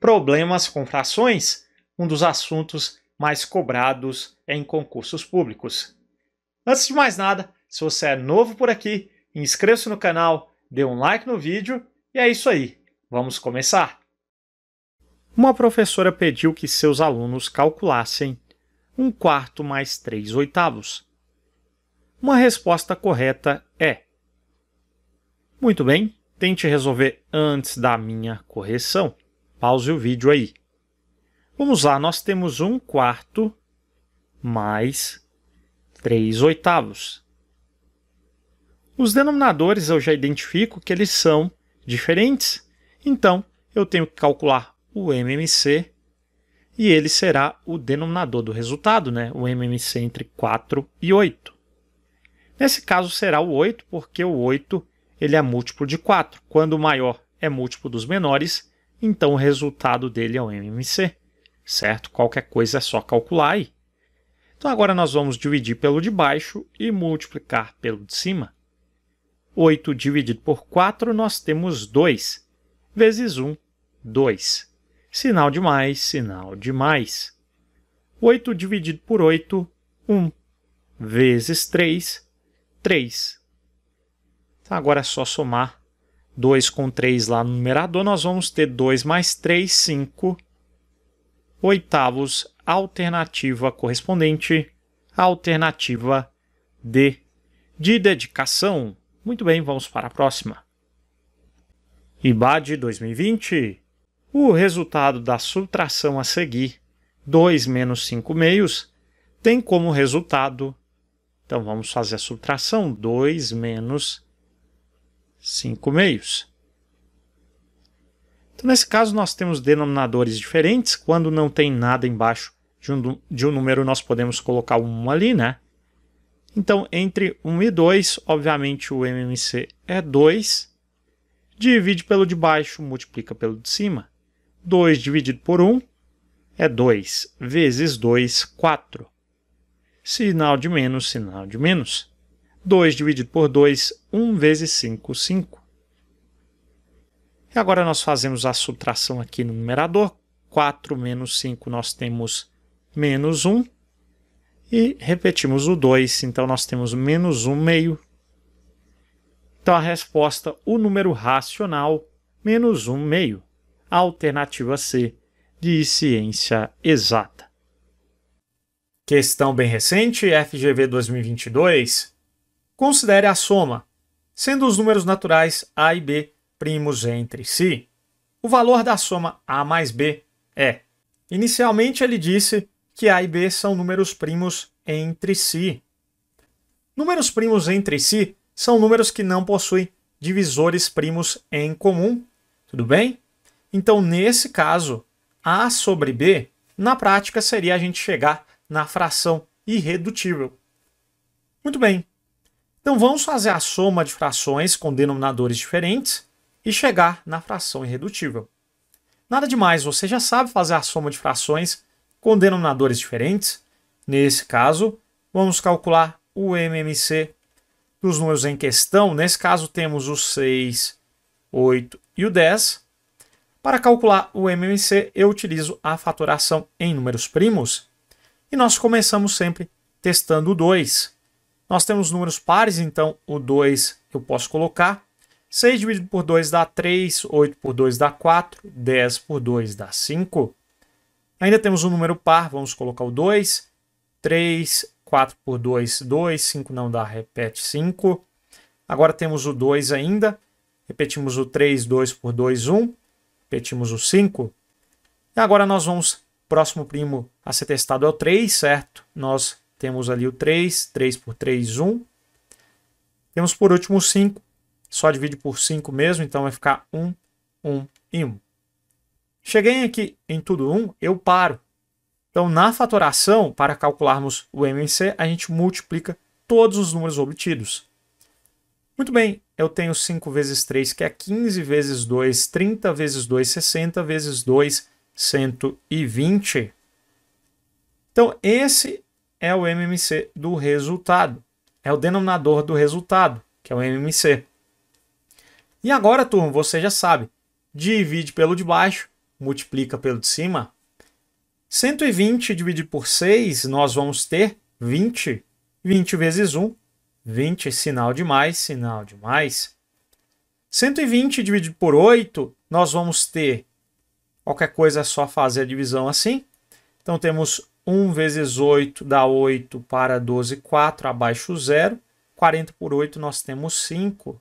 problemas com frações, um dos assuntos mais cobrados em concursos públicos. Antes de mais nada, se você é novo por aqui, inscreva-se no canal, dê um like no vídeo e é isso aí. Vamos começar! Uma professora pediu que seus alunos calculassem um quarto mais três oitavos. Uma resposta correta é: Muito bem, tente resolver antes da minha correção. Pause o vídeo aí. Vamos lá, nós temos 1 quarto mais 3 oitavos. Os denominadores eu já identifico que eles são diferentes, então eu tenho que calcular o MMC e ele será o denominador do resultado, né? o MMC entre 4 e 8. Nesse caso será o 8, porque o 8 ele é múltiplo de 4. Quando o maior é múltiplo dos menores, então o resultado dele é o MMC, certo? Qualquer coisa é só calcular aí. Então agora nós vamos dividir pelo de baixo e multiplicar pelo de cima. 8 dividido por 4, nós temos 2, vezes 1, 2. Sinal de mais, sinal de mais. 8 dividido por 8, 1, vezes 3, 3. Então agora é só somar 2 com 3 lá no numerador, nós vamos ter 2 mais 3, 5 oitavos, alternativa correspondente, alternativa D de dedicação. Muito bem, vamos para a próxima. IBAD 2020. O resultado da subtração a seguir, 2 menos 5 meios, tem como resultado. Então vamos fazer a subtração: 2 menos 5 meios. Então, nesse caso, nós temos denominadores diferentes. Quando não tem nada embaixo de um, de um número, nós podemos colocar um ali, né? Então, entre 1 e 2, obviamente o MMC é 2. Divide pelo de baixo, multiplica pelo de cima. 2 dividido por 1 é 2, vezes 2, 4. Sinal de menos, sinal de menos. 2 dividido por 2, 1 vezes 5, 5. E agora nós fazemos a subtração aqui no numerador. 4 menos 5 nós temos menos 1. E repetimos o 2, então nós temos menos 1 meio. Então a resposta, o número racional, menos 1 meio. Alternativa C de ciência exata. Questão bem recente, FGV 2022 considere a soma, sendo os números naturais A e B primos entre si. O valor da soma A mais B é. Inicialmente ele disse que A e B são números primos entre si. Números primos entre si são números que não possuem divisores primos em comum, tudo bem? Então, nesse caso, A sobre B, na prática, seria a gente chegar na fração irredutível. Muito bem, então vamos fazer a soma de frações com denominadores diferentes e chegar na fração irredutível. Nada demais, você já sabe fazer a soma de frações com denominadores diferentes. Nesse caso, vamos calcular o MMC dos números em questão. Nesse caso, temos o 6, 8 e o 10. Para calcular o MMC, eu utilizo a fatoração em números primos. E nós começamos sempre testando o 2. Nós temos números pares, então o 2 eu posso colocar. 6 dividido por 2 dá 3, 8 por 2 dá 4, 10 por 2 dá 5. Ainda temos um número par, vamos colocar o 2. 3, 4 por 2, 2, 5 não dá, repete 5. Agora temos o 2 ainda, repetimos o 3, 2 por 2, 1, repetimos o 5. E agora nós vamos, próximo primo a ser testado é o 3, certo? Nós temos ali o 3, 3 por 3, 1. Temos por último o 5, só divide por 5 mesmo, então vai ficar 1, 1 e 1. Cheguei aqui em tudo 1, eu paro. Então, na fatoração, para calcularmos o MMC, a gente multiplica todos os números obtidos. Muito bem, eu tenho 5 vezes 3, que é 15 vezes 2, 30 vezes 2, 60 vezes 2, 120. Então, esse é o MMC do resultado. É o denominador do resultado, que é o MMC. E agora, turma, você já sabe. Divide pelo de baixo, multiplica pelo de cima. 120 dividido por 6, nós vamos ter 20. 20 vezes 1, 20, sinal de mais, sinal de mais. 120 dividido por 8, nós vamos ter... Qualquer coisa é só fazer a divisão assim. Então, temos 1 vezes 8 dá 8 para 12, 4, abaixo 0. 40 por 8 nós temos 5.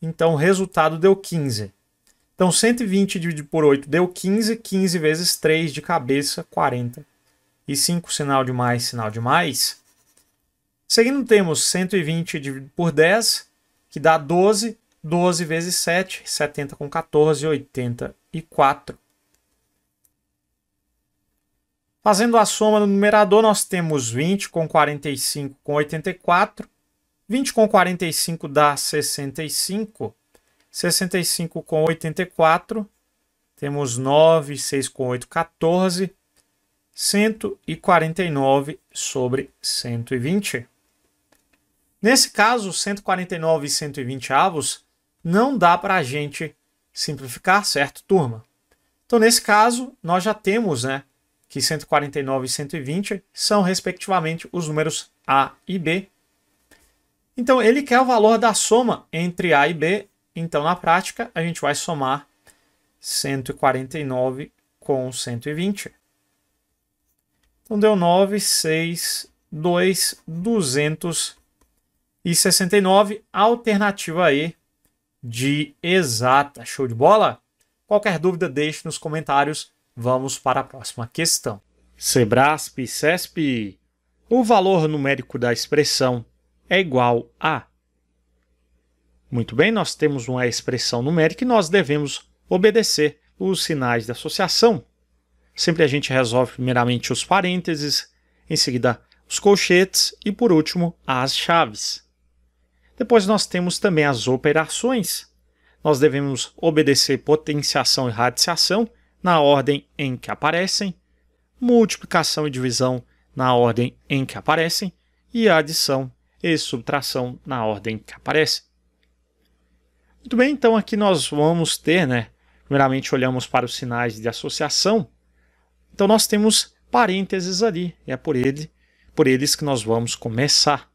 Então o resultado deu 15. Então 120 dividido por 8 deu 15, 15 vezes 3 de cabeça, 40. E 5, sinal de mais, sinal de mais. Seguindo temos 120 dividido por 10, que dá 12, 12 vezes 7, 70 com 14, 84. Fazendo a soma no numerador, nós temos 20 com 45 com 84. 20 com 45 dá 65. 65 com 84. Temos 9, 6 com 8, 14. 149 sobre 120. Nesse caso, 149 e 120 avos não dá para a gente simplificar, certo, turma? Então, nesse caso, nós já temos né, que 149 e 120 são, respectivamente, os números A e B. Então, ele quer o valor da soma entre A e B. Então, na prática, a gente vai somar 149 com 120. Então, deu 9, 6, 2, 269. Alternativa E de exata. Show de bola? Qualquer dúvida, deixe nos comentários. Vamos para a próxima questão. Sebrasp, CESP. O valor numérico da expressão é igual a. Muito bem, nós temos uma expressão numérica e nós devemos obedecer os sinais de associação. Sempre a gente resolve primeiramente os parênteses, em seguida os colchetes e por último as chaves. Depois nós temos também as operações. Nós devemos obedecer potenciação e radiciação na ordem em que aparecem, multiplicação e divisão na ordem em que aparecem e adição e subtração na ordem que aparecem. Muito bem, então aqui nós vamos ter, né? Primeiramente olhamos para os sinais de associação. Então nós temos parênteses ali, é por ele, por eles que nós vamos começar.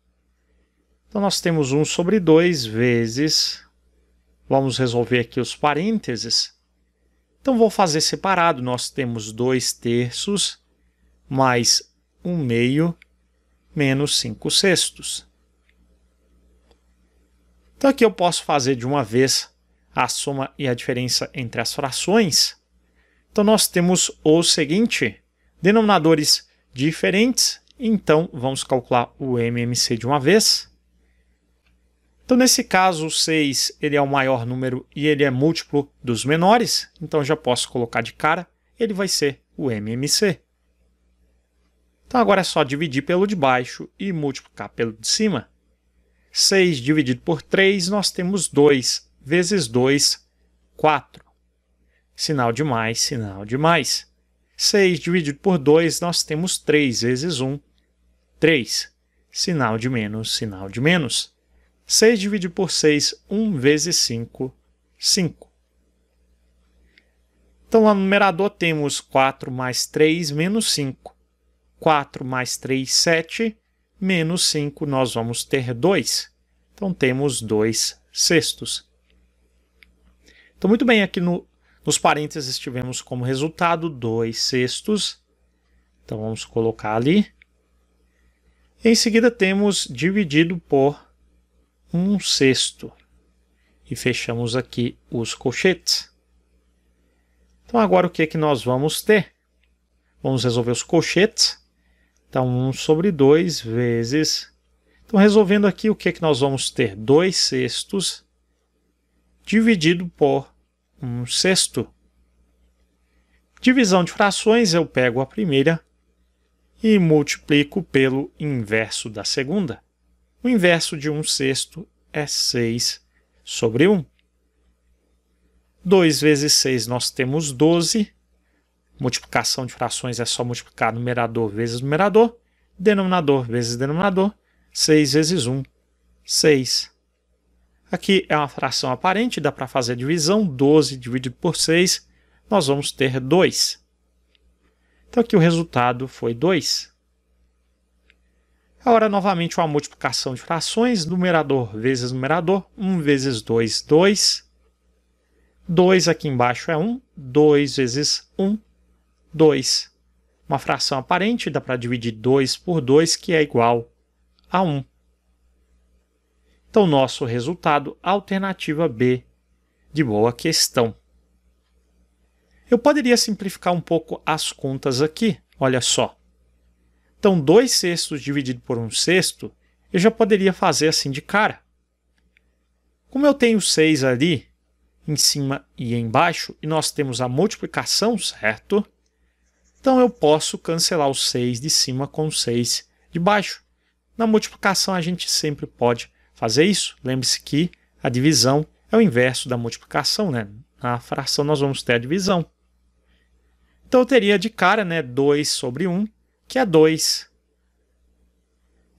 Então nós temos 1 sobre 2 vezes, vamos resolver aqui os parênteses, então vou fazer separado. Nós temos 2 terços mais 1 um meio menos 5 sextos. Então aqui eu posso fazer de uma vez a soma e a diferença entre as frações. Então nós temos o seguinte, denominadores diferentes, então vamos calcular o MMC de uma vez. Então, nesse caso, o 6 ele é o maior número e ele é múltiplo dos menores, então já posso colocar de cara, ele vai ser o MMC. Então, agora é só dividir pelo de baixo e multiplicar pelo de cima. 6 dividido por 3, nós temos 2, vezes 2, 4. Sinal de mais, sinal de mais. 6 dividido por 2, nós temos 3 vezes 1, 3. Sinal de menos, sinal de menos. 6 dividido por 6, 1 vezes 5, 5. Então, no numerador temos 4 mais 3 menos 5. 4 mais 3, 7, menos 5, nós vamos ter 2. Então, temos 2 sextos. Então, muito bem, aqui no, nos parênteses tivemos como resultado 2 sextos. Então, vamos colocar ali. Em seguida, temos dividido por um sexto. E fechamos aqui os colchetes. Então agora o que, é que nós vamos ter? Vamos resolver os colchetes. Então tá 1 sobre 2 vezes... Então resolvendo aqui o que, é que nós vamos ter? 2 sextos dividido por 1 sexto. Divisão de frações, eu pego a primeira e multiplico pelo inverso da segunda. O inverso de 1 sexto é 6 sobre 1. 2 vezes 6 nós temos 12. Multiplicação de frações é só multiplicar numerador vezes numerador, denominador vezes denominador. 6 vezes 1, 6. Aqui é uma fração aparente, dá para fazer a divisão. 12 dividido por 6, nós vamos ter 2. Então aqui o resultado foi 2. Agora, novamente, uma multiplicação de frações, numerador vezes numerador, 1 vezes 2, 2. 2 aqui embaixo é 1, 2 vezes 1, 2. Uma fração aparente, dá para dividir 2 por 2, que é igual a 1. Então, nosso resultado, alternativa B, de boa questão. Eu poderia simplificar um pouco as contas aqui, olha só. Então, dois sextos dividido por um sexto, eu já poderia fazer assim de cara. Como eu tenho 6 ali, em cima e embaixo, e nós temos a multiplicação, certo? Então eu posso cancelar o 6 de cima com o 6 de baixo. Na multiplicação a gente sempre pode fazer isso. Lembre-se que a divisão é o inverso da multiplicação, né? Na fração nós vamos ter a divisão. Então eu teria de cara né, 2 sobre 1 que é 2.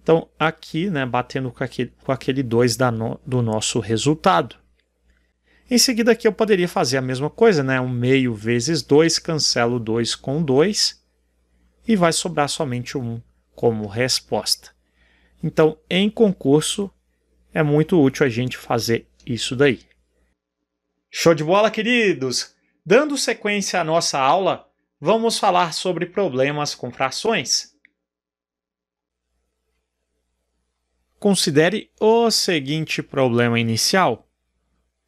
Então, aqui, né, batendo com aquele, com aquele 2 no, do nosso resultado. Em seguida, aqui eu poderia fazer a mesma coisa, né? 1 um meio vezes 2, cancelo 2 com 2 e vai sobrar somente 1 um como resposta. Então, em concurso, é muito útil a gente fazer isso daí. Show de bola, queridos! Dando sequência à nossa aula, vamos falar sobre problemas com frações. Considere o seguinte problema inicial.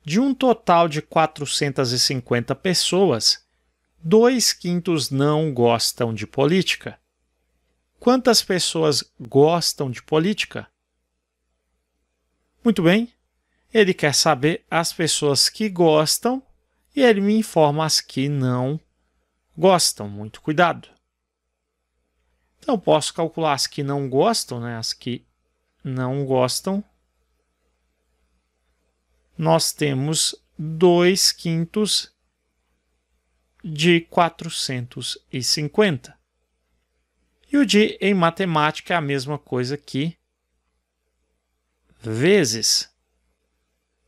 De um total de 450 pessoas, dois quintos não gostam de política. Quantas pessoas gostam de política? Muito bem, ele quer saber as pessoas que gostam e ele me informa as que não gostam, muito cuidado. Então posso calcular as que não gostam, né? As que não gostam. Nós temos 2 quintos de 450. E o de em matemática é a mesma coisa que vezes.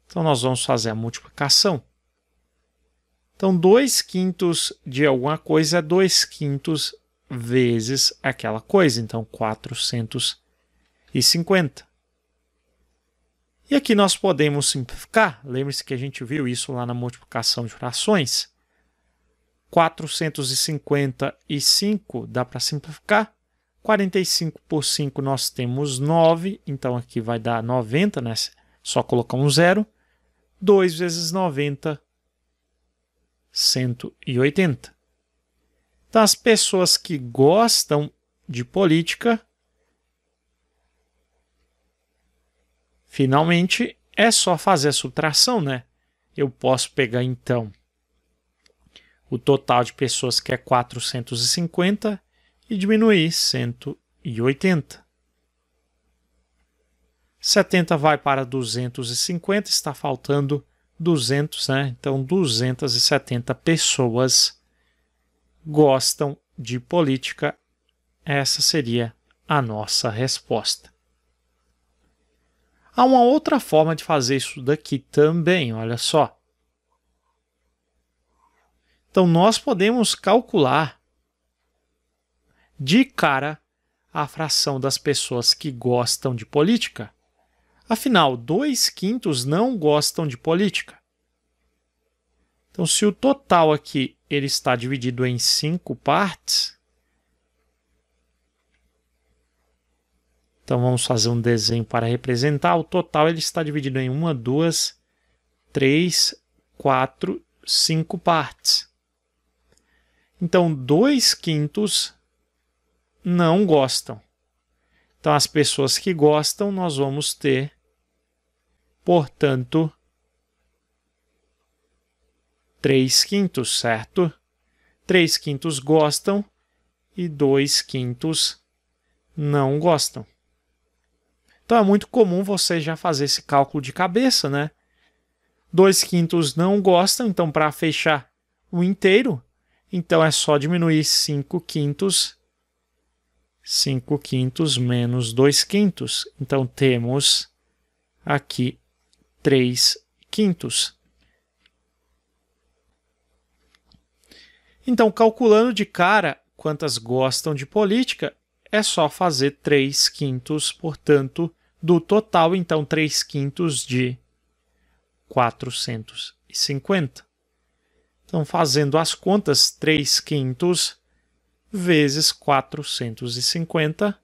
Então nós vamos fazer a multiplicação. Então, 2 quintos de alguma coisa é 2 quintos vezes aquela coisa. Então, 450. E aqui nós podemos simplificar. Lembre-se que a gente viu isso lá na multiplicação de frações. 455 dá para simplificar. 45 por 5 nós temos 9, então aqui vai dar 90, né? só colocar um zero. 2 vezes 90, 180. Então, as pessoas que gostam de política, finalmente é só fazer a subtração, né? Eu posso pegar então o total de pessoas que é 450 e diminuir 180. 70 vai para 250, está faltando 200, né? Então, 270 pessoas gostam de política. Essa seria a nossa resposta. Há uma outra forma de fazer isso daqui também, olha só. Então, nós podemos calcular de cara a fração das pessoas que gostam de política. Afinal, dois quintos não gostam de política. Então, se o total aqui ele está dividido em cinco partes, então vamos fazer um desenho para representar. O total ele está dividido em uma, duas, três, quatro, cinco partes. Então, dois quintos não gostam. Então, as pessoas que gostam, nós vamos ter, portanto, 3 quintos, certo? 3 quintos gostam e 2 quintos não gostam. Então é muito comum você já fazer esse cálculo de cabeça, né? 2 quintos não gostam, então para fechar o inteiro, então é só diminuir 5 quintos 5 quintos menos 2 quintos. Então, temos aqui 3 quintos. Então, calculando de cara quantas gostam de política, é só fazer 3 quintos, portanto, do total, então 3 quintos de 450. Então, fazendo as contas, 3 quintos vezes 450.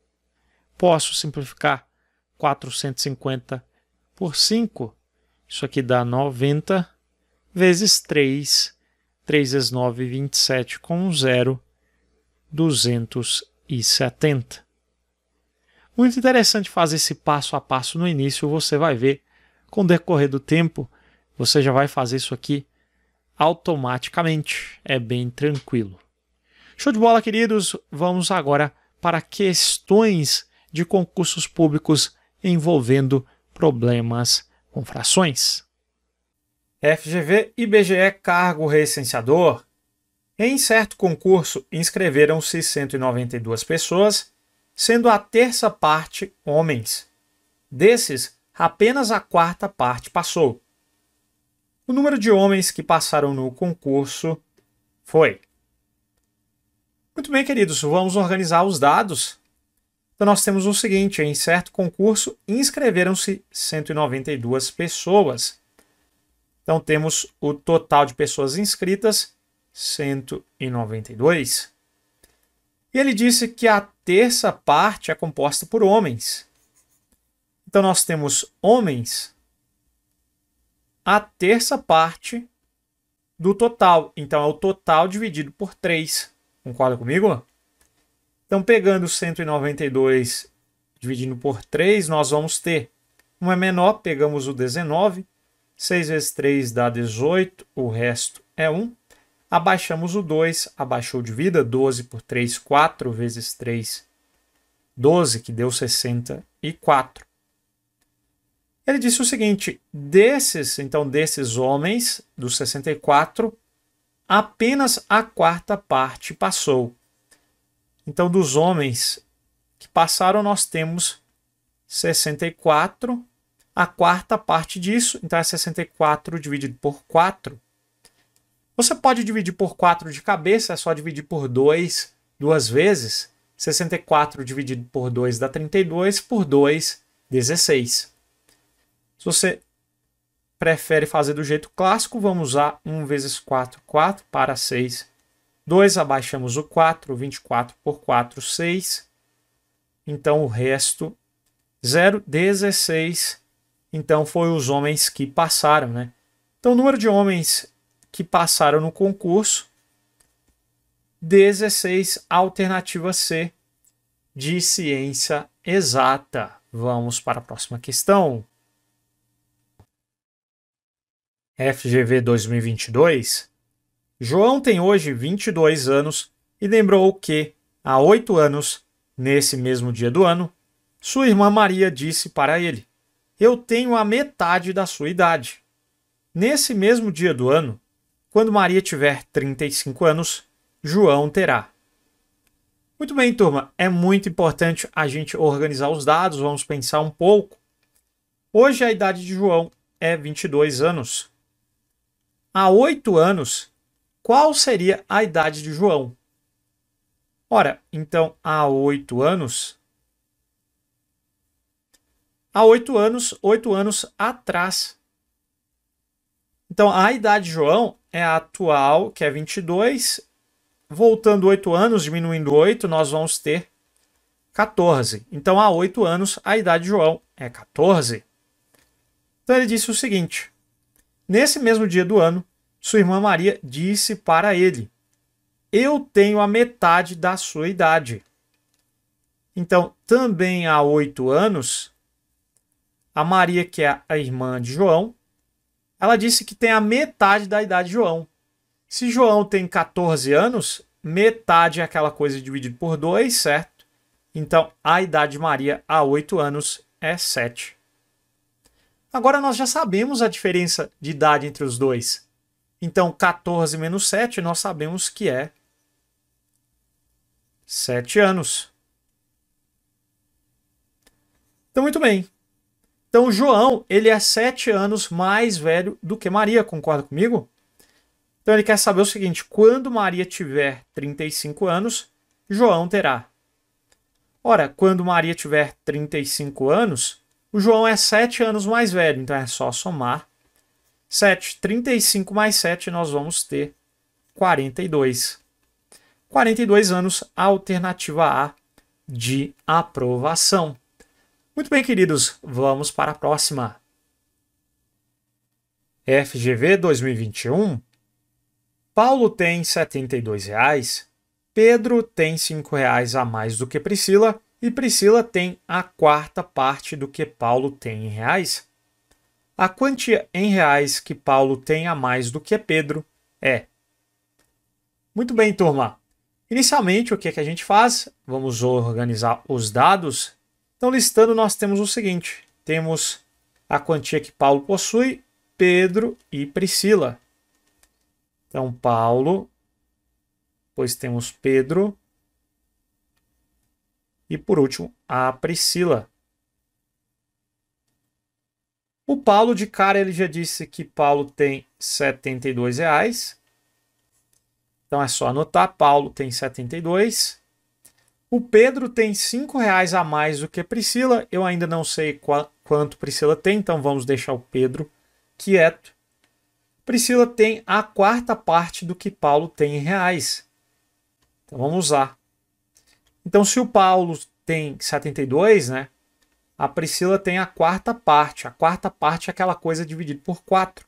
Posso simplificar 450 por 5. Isso aqui dá 90 vezes 3. 3 vezes 9, 27 com 0, 270. Muito interessante fazer esse passo a passo no início, você vai ver com o decorrer do tempo, você já vai fazer isso aqui automaticamente. É bem tranquilo. Show de bola, queridos. Vamos agora para questões de concursos públicos envolvendo problemas com frações. FGV IBGE Cargo Recenseador. Em certo concurso, inscreveram-se 192 pessoas, sendo a terça parte homens. Desses, apenas a quarta parte passou. O número de homens que passaram no concurso foi muito bem, queridos, vamos organizar os dados. Então, nós temos o seguinte: em certo concurso inscreveram-se 192 pessoas. Então, temos o total de pessoas inscritas, 192. E ele disse que a terça parte é composta por homens. Então, nós temos homens, a terça parte do total. Então, é o total dividido por 3. Concorda comigo? Então, pegando 192 dividindo por 3, nós vamos ter 1 é menor, pegamos o 19. 6 vezes 3 dá 18, o resto é 1. Abaixamos o 2, abaixou de vida, 12 por 3, 4 vezes 3, 12, que deu 64. Ele disse o seguinte: desses, então, desses homens, dos 64, apenas a quarta parte passou. Então, dos homens que passaram, nós temos 64. A quarta parte disso, então é 64 dividido por 4. Você pode dividir por 4 de cabeça, é só dividir por 2 duas vezes. 64 dividido por 2 dá 32, por 2, 16. Se você prefere fazer do jeito clássico, vamos usar 1 vezes 4, 4 para 6. 2, abaixamos o 4, 24 por 4, 6. Então o resto, 0, 16. Então foi os homens que passaram, né? Então o número de homens que passaram no concurso, 16, alternativa C de ciência exata. Vamos para a próxima questão. FGV 2022, João tem hoje 22 anos e lembrou que, há oito anos, nesse mesmo dia do ano, sua irmã Maria disse para ele: Eu tenho a metade da sua idade. Nesse mesmo dia do ano, quando Maria tiver 35 anos, João terá. Muito bem, turma, é muito importante a gente organizar os dados, vamos pensar um pouco. Hoje a idade de João é 22 anos a oito anos, qual seria a idade de João? Ora, então, há oito anos. Há oito anos, oito anos atrás. Então, a idade de João é a atual, que é 22. Voltando oito anos, diminuindo oito, nós vamos ter 14. Então, há oito anos, a idade de João é 14. Então, ele disse o seguinte. Nesse mesmo dia do ano, sua irmã Maria disse para ele: Eu tenho a metade da sua idade. Então, também há oito anos, a Maria, que é a irmã de João, ela disse que tem a metade da idade de João. Se João tem 14 anos, metade é aquela coisa dividida por 2, certo? Então, a idade de Maria há oito anos é 7. Agora nós já sabemos a diferença de idade entre os dois. Então, 14 menos 7, nós sabemos que é 7 anos. Então, muito bem. Então, João, ele é 7 anos mais velho do que Maria, concorda comigo? Então, ele quer saber o seguinte: quando Maria tiver 35 anos, João terá. Ora, quando Maria tiver 35 anos, o João é 7 anos mais velho, então é só somar. 7, 35 mais 7, nós vamos ter 42. 42 anos, alternativa A de aprovação. Muito bem, queridos, vamos para a próxima. FGV 2021. Paulo tem R$ 72, reais, Pedro tem R$ reais a mais do que Priscila e Priscila tem a quarta parte do que Paulo tem em reais. A quantia em reais que Paulo tem a mais do que Pedro é. Muito bem, turma. Inicialmente, o que, é que a gente faz? Vamos organizar os dados. Então, listando, nós temos o seguinte: temos a quantia que Paulo possui, Pedro e Priscila. Então, Paulo, pois temos Pedro, e por último, a Priscila. O Paulo de cara ele já disse que Paulo tem 72 reais. Então é só anotar, Paulo tem 72. O Pedro tem R$ reais a mais do que Priscila. Eu ainda não sei qu quanto Priscila tem, então vamos deixar o Pedro quieto. Priscila tem a quarta parte do que Paulo tem em reais. Então vamos usar. Então, se o Paulo tem 72, né? A Priscila tem a quarta parte. A quarta parte é aquela coisa dividida por 4.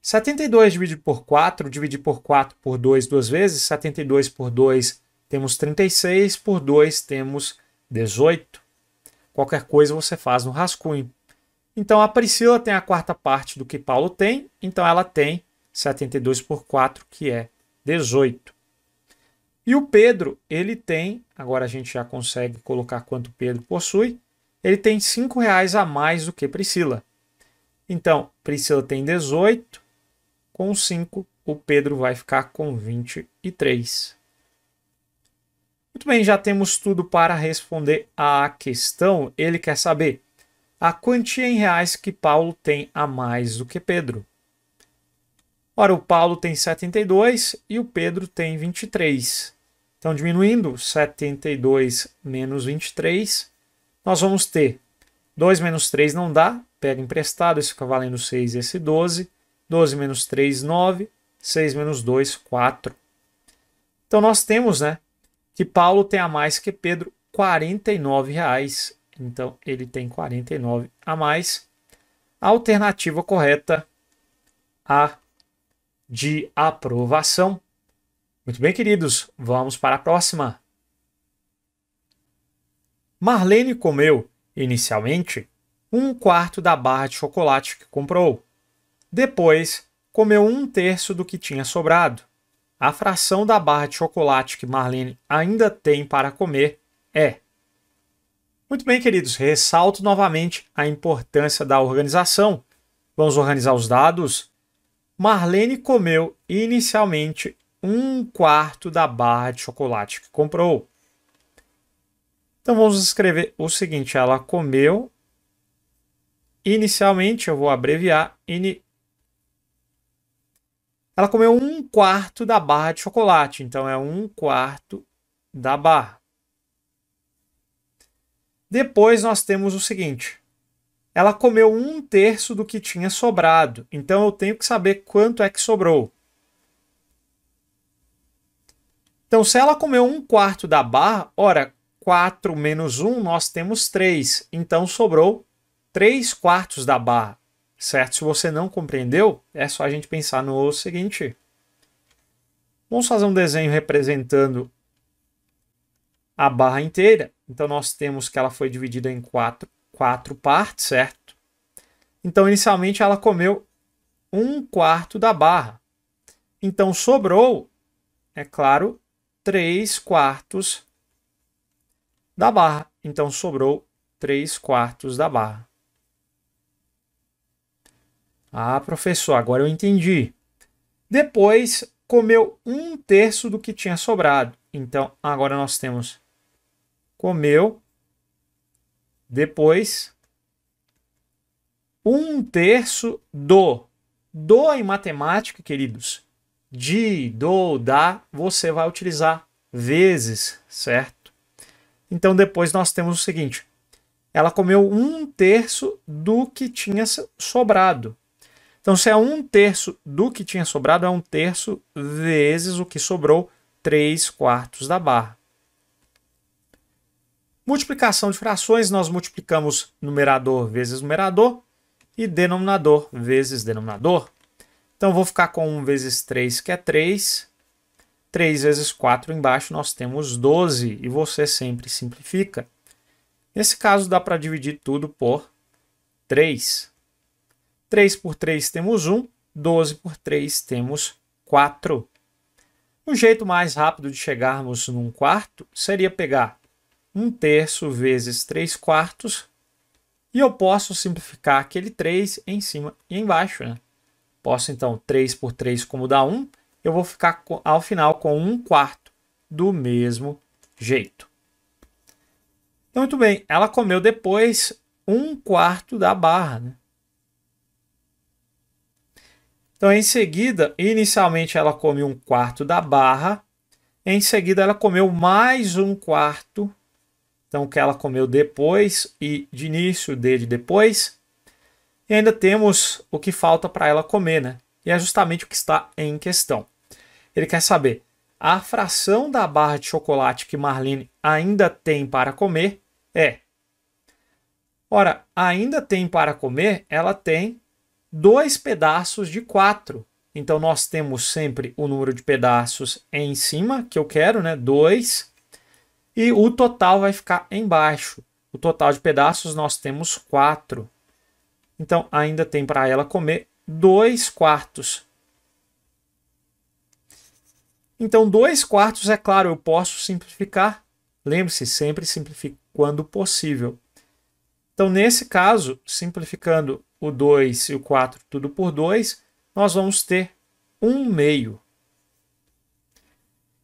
72 dividido por 4, dividir por 4 por 2 duas vezes. 72 por 2 temos 36, por 2 temos 18. Qualquer coisa você faz no rascunho. Então a Priscila tem a quarta parte do que Paulo tem, então ela tem 72 por 4, que é 18. E o Pedro, ele tem, agora a gente já consegue colocar quanto Pedro possui, ele tem R$ reais a mais do que Priscila. Então, Priscila tem 18, com 5, o Pedro vai ficar com 23. Muito bem, já temos tudo para responder à questão. Ele quer saber a quantia em reais que Paulo tem a mais do que Pedro. Ora, o Paulo tem 72 e o Pedro tem 23. Então, diminuindo 72 menos 23, nós vamos ter 2 menos 3 não dá, pega emprestado, isso fica valendo 6 esse 12. 12 menos 3, 9. 6 menos 2, 4. Então nós temos né, que Paulo tem a mais que Pedro, R$ reais. Então ele tem 49 a mais. A alternativa correta, a de aprovação. Muito bem, queridos, vamos para a próxima. Marlene comeu, inicialmente, um quarto da barra de chocolate que comprou. Depois, comeu um terço do que tinha sobrado. A fração da barra de chocolate que Marlene ainda tem para comer é. Muito bem, queridos, ressalto novamente a importância da organização. Vamos organizar os dados? Marlene comeu inicialmente um quarto da barra de chocolate que comprou. Então vamos escrever o seguinte: ela comeu. Inicialmente, eu vou abreviar. Ini... Ela comeu um quarto da barra de chocolate. Então é um quarto da barra. Depois nós temos o seguinte: ela comeu um terço do que tinha sobrado. Então eu tenho que saber quanto é que sobrou. Então, se ela comeu um quarto da barra, ora, 4 menos 1, nós temos 3. Então, sobrou 3 quartos da barra, certo? Se você não compreendeu, é só a gente pensar no seguinte. Vamos fazer um desenho representando a barra inteira. Então, nós temos que ela foi dividida em 4 quatro partes, certo? Então, inicialmente, ela comeu um quarto da barra. Então, sobrou, é claro, 3 quartos da barra. Então, sobrou 3 quartos da barra. Ah, professor, agora eu entendi. Depois, comeu um terço do que tinha sobrado. Então, agora nós temos comeu, depois, um terço do. Do em matemática, queridos, de, do, da, você vai utilizar vezes, certo? Então depois nós temos o seguinte: ela comeu um terço do que tinha sobrado. Então, se é um terço do que tinha sobrado, é um terço vezes o que sobrou, 3 quartos da barra. Multiplicação de frações, nós multiplicamos numerador vezes numerador e denominador vezes denominador. Então vou ficar com 1 vezes 3, que é 3. 3 vezes 4 embaixo nós temos 12 e você sempre simplifica. Nesse caso dá para dividir tudo por 3. 3 por 3 temos 1, 12 por 3 temos 4. Um jeito mais rápido de chegarmos num quarto seria pegar 1 terço vezes 3 quartos e eu posso simplificar aquele 3 em cima e embaixo. Né? Posso então 3 por 3 como dá 1, eu vou ficar ao final com 1 quarto do mesmo jeito. Então, muito bem, ela comeu depois 1 quarto da barra. Né? Então, em seguida, inicialmente ela come 1 quarto da barra, em seguida ela comeu mais 1 quarto, então que ela comeu depois, e de início, D de depois, e ainda temos o que falta para ela comer, né? E é justamente o que está em questão. Ele quer saber a fração da barra de chocolate que Marlene ainda tem para comer é. Ora, ainda tem para comer, ela tem dois pedaços de quatro. Então nós temos sempre o número de pedaços em cima, que eu quero, né? Dois. E o total vai ficar embaixo. O total de pedaços nós temos quatro. Então ainda tem para ela comer 2 quartos. Então 2 quartos, é claro, eu posso simplificar. Lembre-se, sempre simplifique quando possível. Então nesse caso, simplificando o 2 e o 4 tudo por 2, nós vamos ter 1 um meio.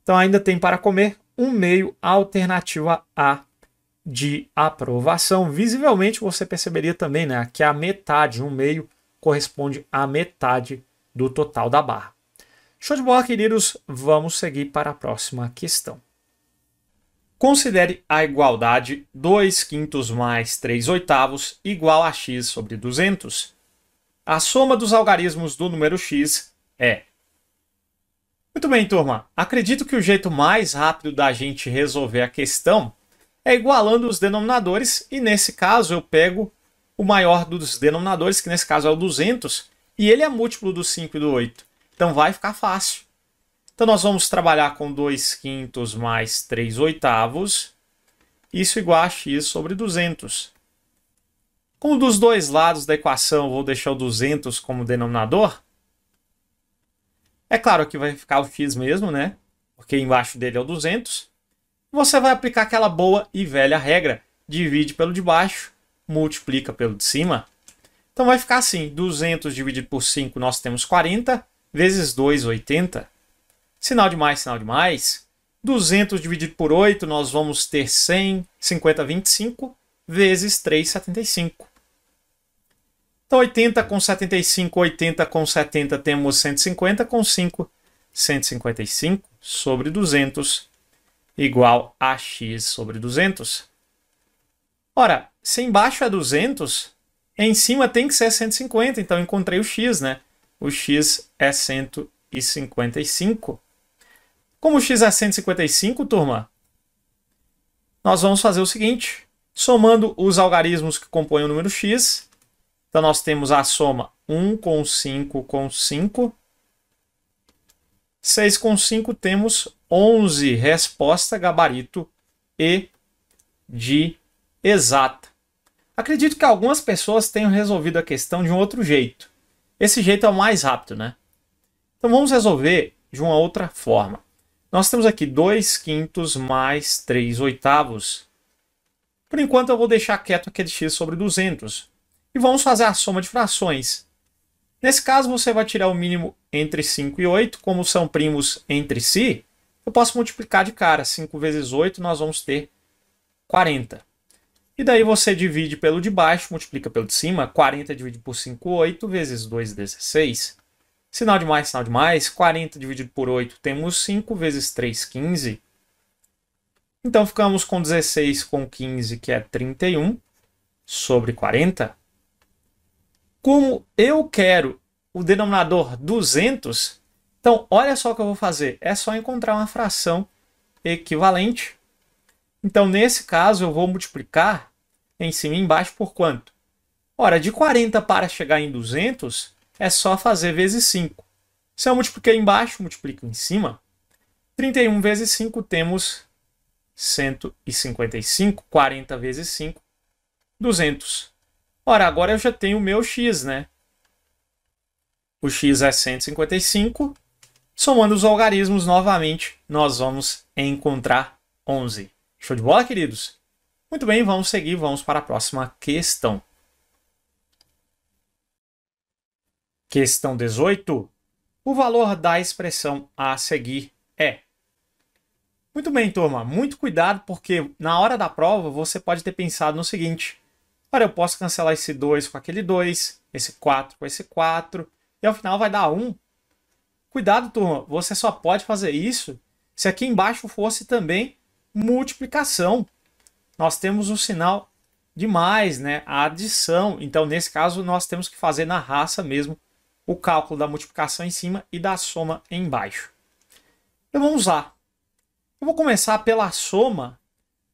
Então ainda tem para comer 1 um meio alternativa A de aprovação. Visivelmente você perceberia também né, que a metade, um meio, corresponde à metade do total da barra. Show de bola, queridos. Vamos seguir para a próxima questão. Considere a igualdade 2 quintos mais 3 oitavos igual a x sobre 200. A soma dos algarismos do número x é muito bem, turma. Acredito que o jeito mais rápido da gente resolver a questão é igualando os denominadores, e nesse caso eu pego o maior dos denominadores, que nesse caso é o 200, e ele é múltiplo do 5 e do 8. Então vai ficar fácil. Então nós vamos trabalhar com 2 quintos mais 3 oitavos, isso igual a x sobre 200. Como dos dois lados da equação eu vou deixar o 200 como denominador, é claro que vai ficar o x mesmo, né? Porque embaixo dele é o 200 você vai aplicar aquela boa e velha regra: divide pelo de baixo, multiplica pelo de cima. Então vai ficar assim: 200 dividido por 5, nós temos 40, vezes 2, 80. Sinal de mais, sinal de mais. 200 dividido por 8, nós vamos ter 100, 50, 25, vezes 3, 75. Então 80 com 75, 80 com 70 temos 150, com 5, 155 sobre 200 igual a x sobre 200. Ora, se embaixo é 200, em cima tem que ser 150, então encontrei o x, né? O x é 155. Como o x é 155, turma, nós vamos fazer o seguinte. Somando os algarismos que compõem o número x, então nós temos a soma 1 com 5 com 5. 6 com 5 temos 11 resposta, gabarito e de exata. Acredito que algumas pessoas tenham resolvido a questão de um outro jeito. Esse jeito é o mais rápido, né? Então vamos resolver de uma outra forma. Nós temos aqui 2 quintos mais 3 oitavos. Por enquanto eu vou deixar quieto aquele x sobre 200. E vamos fazer a soma de frações. Nesse caso você vai tirar o mínimo entre 5 e 8, como são primos entre si, eu posso multiplicar de cara. 5 vezes 8, nós vamos ter 40. E daí você divide pelo de baixo, multiplica pelo de cima. 40 dividido por 5, 8, vezes 2, 16. Sinal de mais, sinal de mais. 40 dividido por 8, temos 5, vezes 3, 15. Então ficamos com 16 com 15, que é 31, sobre 40. Como eu quero o denominador 200, então, olha só o que eu vou fazer. É só encontrar uma fração equivalente. Então, nesse caso, eu vou multiplicar em cima e embaixo por quanto? Ora, de 40 para chegar em 200, é só fazer vezes 5. Se eu multipliquei embaixo, multiplico em cima. 31 vezes 5 temos 155. 40 vezes 5, 200. Ora, agora eu já tenho o meu x, né? O x é 155 Somando os algarismos novamente, nós vamos encontrar 11. Show de bola, queridos? Muito bem, vamos seguir, vamos para a próxima questão. Questão 18. O valor da expressão a seguir é. Muito bem, turma, muito cuidado porque na hora da prova você pode ter pensado no seguinte: olha, eu posso cancelar esse 2 com aquele 2, esse 4 com esse 4, e ao final vai dar 1. Cuidado, turma, você só pode fazer isso se aqui embaixo fosse também multiplicação. Nós temos o um sinal de mais, né? A adição. Então, nesse caso, nós temos que fazer na raça mesmo o cálculo da multiplicação em cima e da soma embaixo. Então, vamos lá. Eu vou começar pela soma.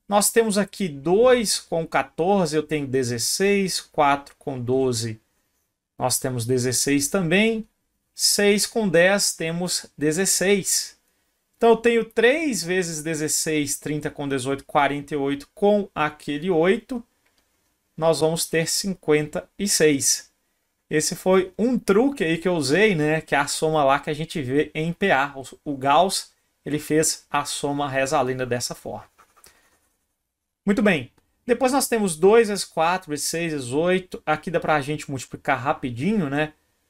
Nós temos aqui 2 com 14, eu tenho 16, 4 com 12, nós temos 16 também, 6 com 10 temos 16. Então eu tenho 3 vezes 16, 30 com 18, 48 com aquele 8. Nós vamos ter 56. Esse foi um truque aí que eu usei, né? Que é a soma lá que a gente vê em PA. O Gauss, ele fez a soma reza a lenda dessa forma. Muito bem. Depois nós temos 2 vezes 4 vezes 6 vezes 8. Aqui dá para a gente multiplicar rapidinho, né?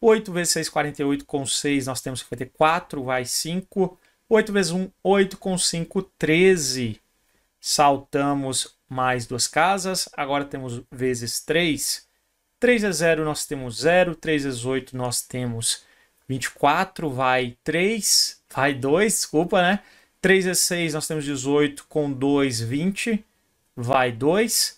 8 vezes 6, 48. Com 6, nós temos 54, vai 5. 8 vezes 1, 8. Com 5, 13. Saltamos mais duas casas. Agora temos vezes 3. 3 vezes 0, nós temos 0. 3 vezes 8, nós temos 24. Vai 3. Vai 2, desculpa, né? 3 vezes 6, nós temos 18. Com 2, 20. Vai 2.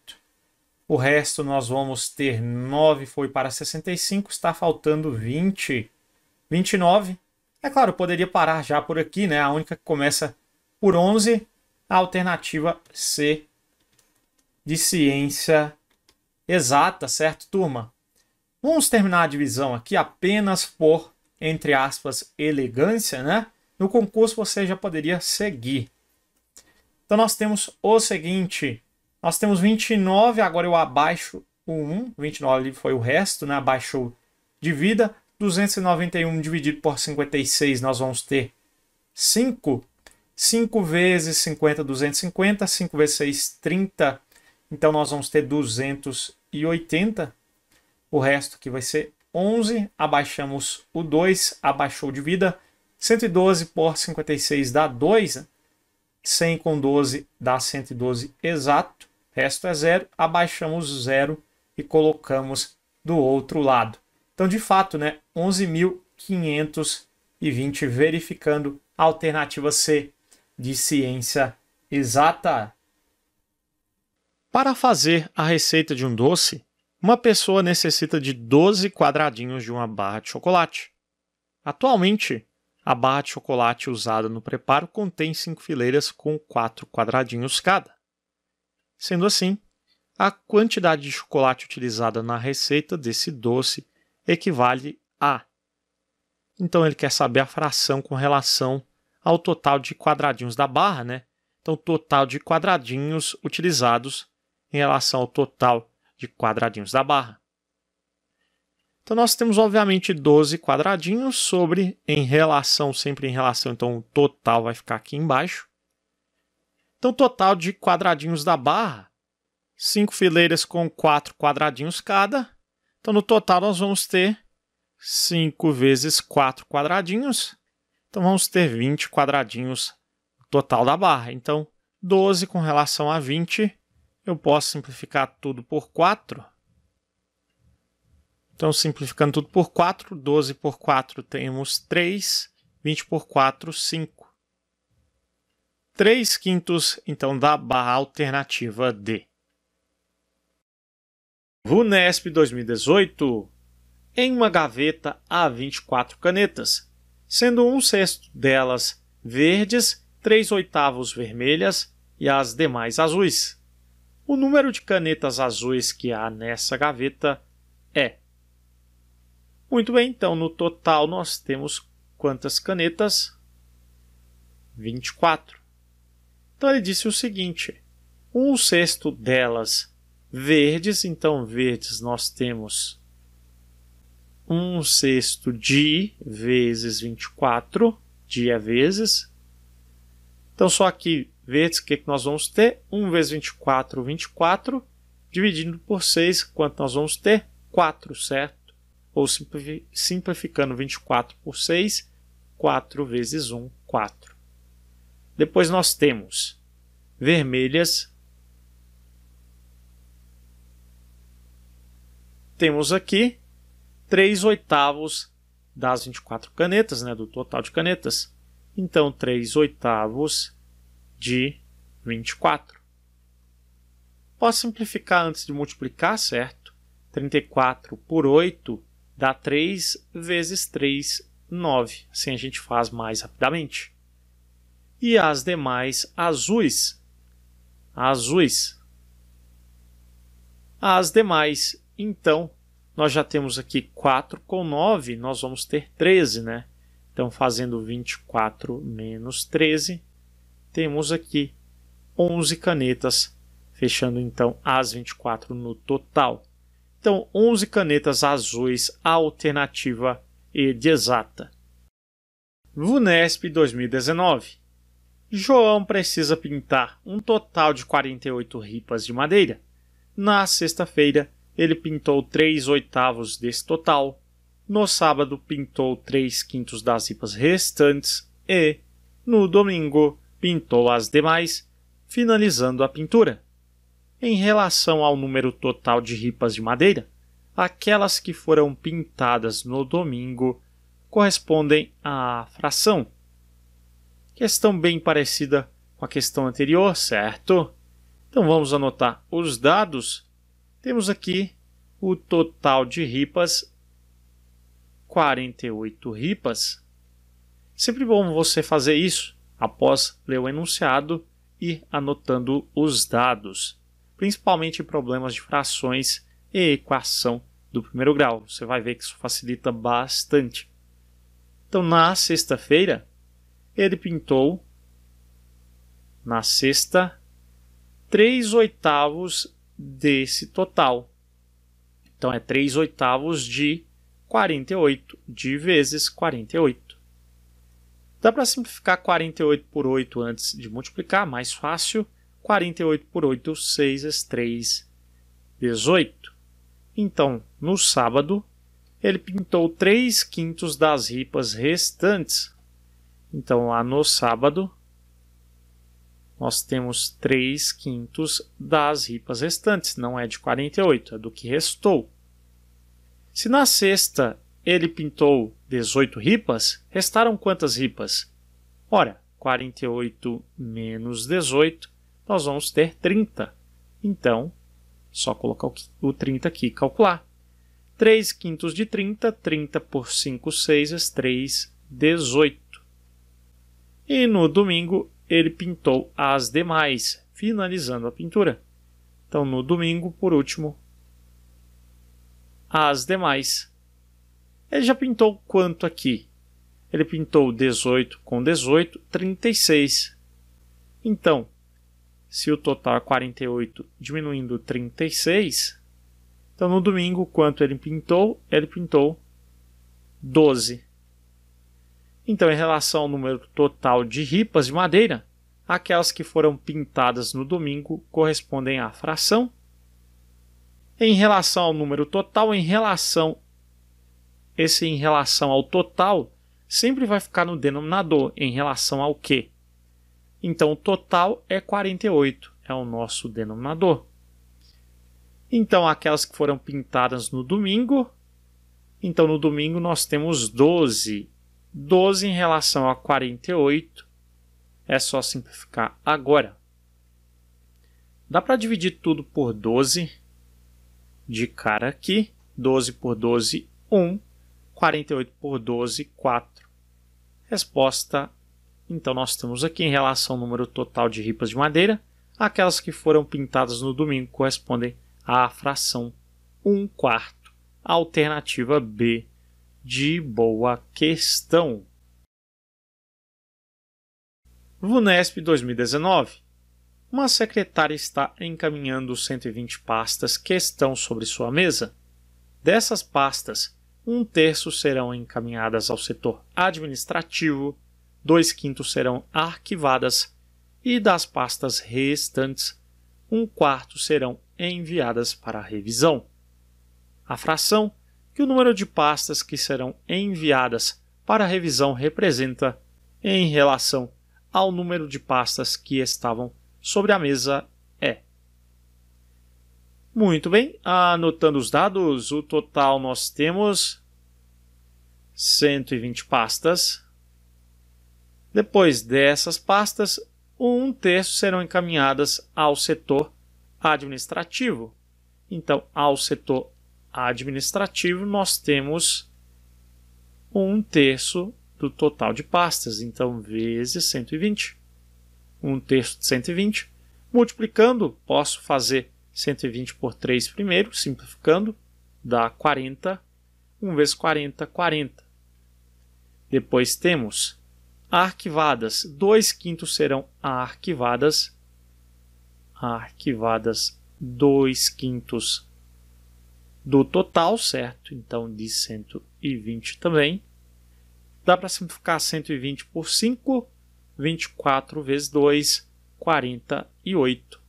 O resto nós vamos ter 9 foi para 65, está faltando 20. 29. É claro, poderia parar já por aqui, né? A única que começa por 11, a alternativa C de ciência exata, certo, turma? Vamos terminar a divisão aqui apenas por, entre aspas, elegância, né? No concurso você já poderia seguir. Então nós temos o seguinte, nós temos 29, agora eu abaixo o 1, 29 ali foi o resto, né? abaixou de vida. 291 dividido por 56, nós vamos ter 5. 5 vezes 50, 250. 5 vezes 6, 30. Então, nós vamos ter 280. O resto que vai ser 11. Abaixamos o 2, abaixou de vida. 112 por 56 dá 2. 100 né? com 12 dá 112 exato resto é zero, abaixamos zero e colocamos do outro lado. Então, de fato, né, 11.520 verificando a alternativa C de ciência exata. Para fazer a receita de um doce, uma pessoa necessita de 12 quadradinhos de uma barra de chocolate. Atualmente, a barra de chocolate usada no preparo contém cinco fileiras com quatro quadradinhos cada. Sendo assim, a quantidade de chocolate utilizada na receita desse doce equivale a. Então ele quer saber a fração com relação ao total de quadradinhos da barra, né? Então, total de quadradinhos utilizados em relação ao total de quadradinhos da barra. Então, nós temos, obviamente, 12 quadradinhos sobre, em relação, sempre em relação, então o total vai ficar aqui embaixo. Então, total de quadradinhos da barra, cinco fileiras com quatro quadradinhos cada. Então, no total, nós vamos ter 5 vezes 4 quadradinhos. Então, vamos ter 20 quadradinhos no total da barra. Então, 12 com relação a 20, eu posso simplificar tudo por 4. Então, simplificando tudo por 4, 12 por 4 temos 3, 20 por 4, 5. 3 quintos, então, da barra alternativa D. VUNESP 2018. Em uma gaveta há 24 canetas, sendo um sexto delas verdes, três oitavos vermelhas e as demais azuis. O número de canetas azuis que há nessa gaveta é. Muito bem, então no total nós temos quantas canetas? 24. Então ele disse o seguinte: um sexto delas verdes, então verdes nós temos um sexto de vezes 24, dia vezes. Então só aqui verdes, o que, que nós vamos ter? 1 vezes 24, 24, dividindo por 6, quanto nós vamos ter? 4, certo? Ou simplificando 24 por 6, 4 vezes 1, 4. Depois nós temos vermelhas. Temos aqui 3 oitavos das 24 canetas, né, do total de canetas. Então, 3 oitavos de 24. Posso simplificar antes de multiplicar, certo? 34 por 8 dá 3 vezes 3, 9. Assim a gente faz mais rapidamente e as demais azuis. Azuis. As demais, então, nós já temos aqui 4 com 9, nós vamos ter 13, né? Então, fazendo 24 menos 13, temos aqui 11 canetas, fechando então as 24 no total. Então, 11 canetas azuis, alternativa e de exata. VUNESP 2019 João precisa pintar um total de 48 ripas de madeira. Na sexta-feira, ele pintou 3 oitavos desse total. No sábado, pintou 3 quintos das ripas restantes. E, no domingo, pintou as demais, finalizando a pintura. Em relação ao número total de ripas de madeira, aquelas que foram pintadas no domingo correspondem à fração Questão bem parecida com a questão anterior, certo? Então vamos anotar os dados. Temos aqui o total de ripas, 48 ripas. Sempre bom você fazer isso após ler o enunciado e anotando os dados, principalmente problemas de frações e equação do primeiro grau. Você vai ver que isso facilita bastante. Então, na sexta-feira, ele pintou na sexta 3 oitavos desse total. Então é 3 oitavos de 48, de vezes 48. Dá para simplificar 48 por 8 antes de multiplicar, mais fácil. 48 por 8, 6 vezes 3, 18. Então, no sábado, ele pintou 3 quintos das ripas restantes, então, lá no sábado, nós temos 3 quintos das ripas restantes, não é de 48, é do que restou. Se na sexta ele pintou 18 ripas, restaram quantas ripas? Ora, 48 menos 18, nós vamos ter 30. Então, só colocar o 30 aqui e calcular. 3 quintos de 30, 30 por 5, 6, 3, 18 e no domingo ele pintou as demais, finalizando a pintura. Então, no domingo, por último, as demais. Ele já pintou quanto aqui? Ele pintou 18 com 18, 36. Então, se o total é 48 diminuindo 36, então no domingo, quanto ele pintou? Ele pintou 12. Então, em relação ao número total de ripas de madeira, aquelas que foram pintadas no domingo correspondem à fração. Em relação ao número total, em relação esse em relação ao total sempre vai ficar no denominador em relação ao que. Então, o total é 48, é o nosso denominador. Então, aquelas que foram pintadas no domingo. Então, no domingo nós temos 12 12 em relação a 48 é só simplificar agora. Dá para dividir tudo por 12 de cara aqui. 12 por 12, 1. 48 por 12, 4. Resposta, então nós temos aqui em relação ao número total de ripas de madeira, aquelas que foram pintadas no domingo correspondem à fração 1 quarto, alternativa B de boa questão. VUNESP 2019 uma secretária está encaminhando 120 pastas que estão sobre sua mesa. Dessas pastas, um terço serão encaminhadas ao setor administrativo, dois quintos serão arquivadas e das pastas restantes, um quarto serão enviadas para revisão. A fração que o número de pastas que serão enviadas para revisão representa em relação ao número de pastas que estavam sobre a mesa é. Muito bem, anotando os dados, o total nós temos 120 pastas. Depois dessas pastas, um terço serão encaminhadas ao setor administrativo. Então, ao setor administrativo, nós temos um terço do total de pastas, então vezes 120. Um terço de 120. Multiplicando, posso fazer 120 por 3 primeiro, simplificando, dá 40. 1 vezes 40, 40. Depois temos arquivadas. 2 quintos serão arquivadas. Arquivadas 2 quintos do total, certo? Então, de 120 também. Dá para simplificar 120 por 5, 24 vezes 2, 48.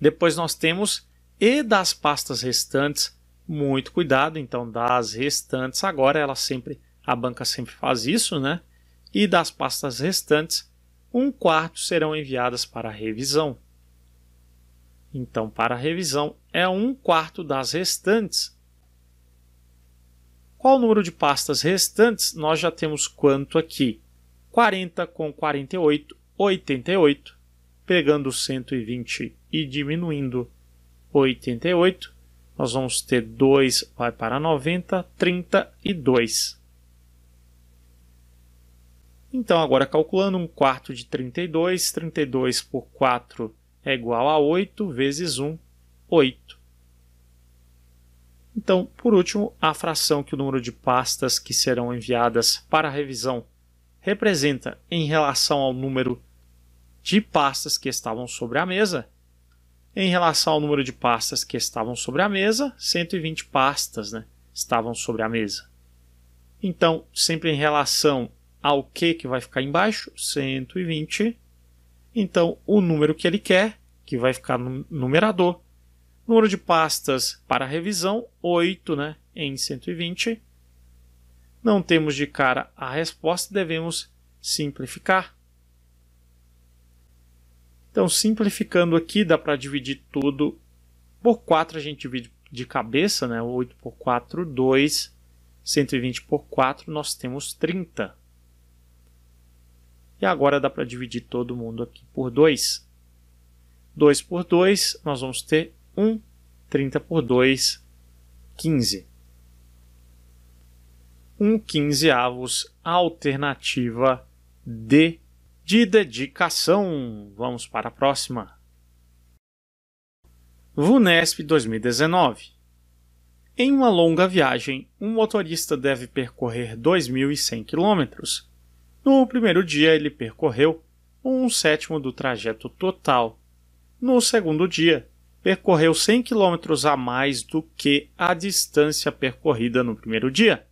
Depois nós temos e das pastas restantes, muito cuidado, então das restantes agora ela sempre a banca sempre faz isso, né? E das pastas restantes, um quarto serão enviadas para revisão. Então, para a revisão, é um quarto das restantes. Qual o número de pastas restantes? Nós já temos quanto aqui? 40 com 48, 88. Pegando 120 e diminuindo 88, nós vamos ter 2 vai para 90, 32. Então, agora calculando um quarto de 32, 32 por 4 é igual a 8 vezes 1, 8. Então, por último, a fração que o número de pastas que serão enviadas para a revisão representa em relação ao número de pastas que estavam sobre a mesa. Em relação ao número de pastas que estavam sobre a mesa, 120 pastas né, estavam sobre a mesa. Então, sempre em relação ao que que vai ficar embaixo, 120 então, o número que ele quer, que vai ficar no numerador. Número de pastas para revisão, 8 né, em 120. Não temos de cara a resposta, devemos simplificar. Então, simplificando aqui, dá para dividir tudo por 4, a gente divide de cabeça, né? 8 por 4, 2. 120 por 4, nós temos 30. E agora dá para dividir todo mundo aqui por 2. 2 por 2, nós vamos ter 1. 30 por 2, 15. 1 15 avos, alternativa D de dedicação. Vamos para a próxima. VUNESP 2019 Em uma longa viagem, um motorista deve percorrer 2.100 quilômetros no primeiro dia, ele percorreu um sétimo do trajeto total. No segundo dia, percorreu 100 km a mais do que a distância percorrida no primeiro dia.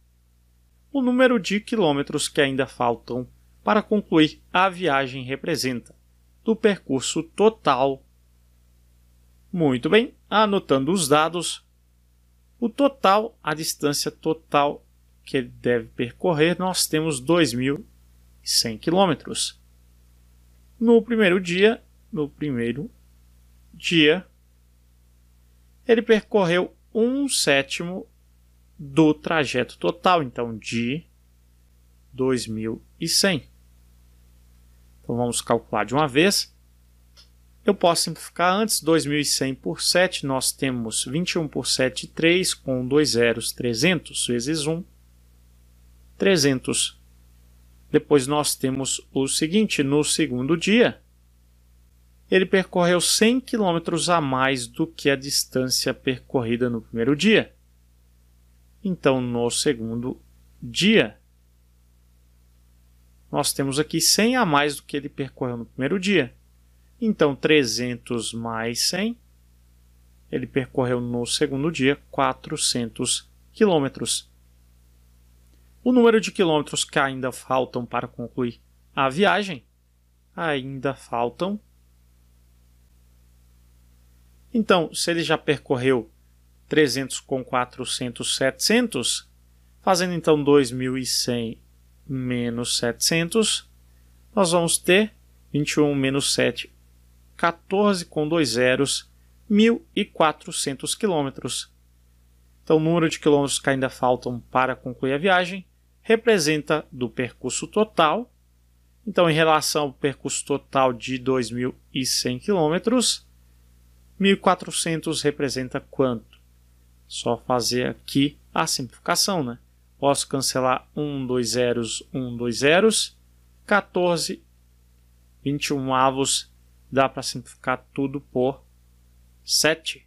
O número de quilômetros que ainda faltam para concluir a viagem representa do percurso total. Muito bem, anotando os dados, o total, a distância total que ele deve percorrer, nós temos 2000 100 quilômetros. No primeiro dia, no primeiro dia, ele percorreu um sétimo do trajeto total, então de 2100. Então vamos calcular de uma vez. Eu posso simplificar antes, 2100 por 7, nós temos 21 por 7, 3, com dois zeros, 300 vezes 1, 300 depois nós temos o seguinte: no segundo dia, ele percorreu 100 km a mais do que a distância percorrida no primeiro dia. Então, no segundo dia, nós temos aqui 100 a mais do que ele percorreu no primeiro dia. Então, 300 mais 100, ele percorreu no segundo dia 400 quilômetros. O número de quilômetros que ainda faltam para concluir a viagem ainda faltam. Então, se ele já percorreu 300 com 400, 700, fazendo então 2100 menos 700, nós vamos ter 21 menos 7, 14 com dois zeros, 1.400 quilômetros. Então, o número de quilômetros que ainda faltam para concluir a viagem representa do percurso total. Então, em relação ao percurso total de 2.100 km, 1.400 representa quanto? Só fazer aqui a simplificação, né? Posso cancelar 1, 2 zeros, 1, 2 zeros, 14, 21 avos, dá para simplificar tudo por 7.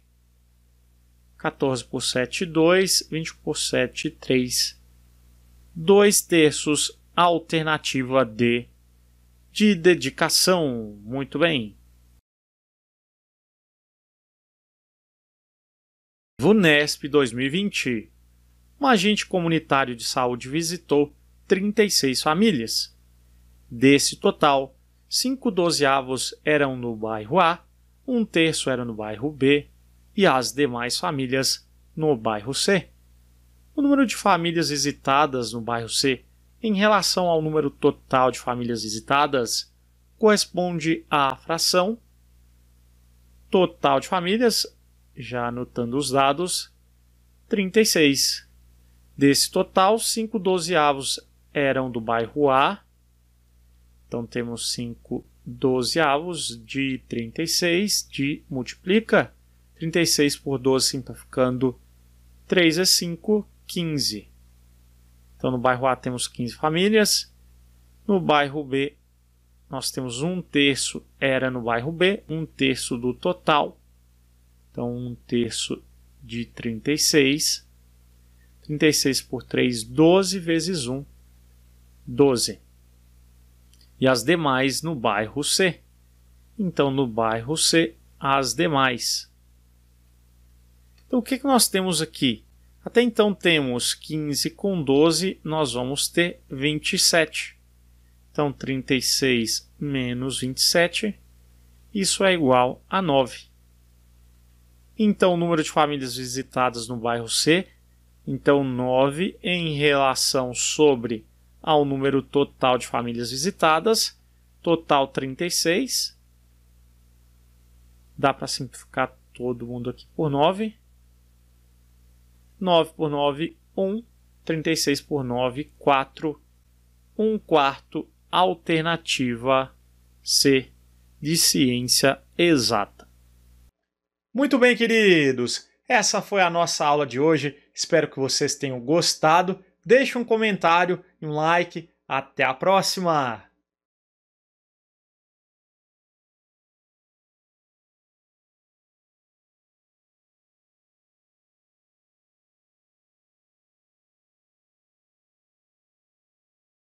14 por 7, 2, 20 por 7, 3 dois terços alternativa D de dedicação. Muito bem. VUNESP 2020. Um agente comunitário de saúde visitou 36 famílias. Desse total, 5 dozeavos eram no bairro A, um terço era no bairro B e as demais famílias no bairro C o número de famílias visitadas no bairro C em relação ao número total de famílias visitadas corresponde à fração total de famílias, já anotando os dados, 36. Desse total, 5 dozeavos eram do bairro A, então temos 5 dozeavos de 36, de multiplica 36 por 12 simplificando 3 é 5, 15. Então, no bairro A temos 15 famílias. No bairro B, nós temos um terço era no bairro B, um terço do total. Então, um terço de 36. 36 por 3, 12 vezes 1, 12. E as demais no bairro C. Então, no bairro C, as demais. Então, o que, que nós temos aqui? Até então temos 15 com 12, nós vamos ter 27. Então 36 menos 27, isso é igual a 9. Então o número de famílias visitadas no bairro C, então 9 em relação sobre ao número total de famílias visitadas, total 36. Dá para simplificar todo mundo aqui por 9. 9 por 9, 1. 36 por 9, 4. 1 quarto, alternativa C, de ciência exata. Muito bem, queridos! Essa foi a nossa aula de hoje. Espero que vocês tenham gostado. Deixe um comentário e um like. Até a próxima!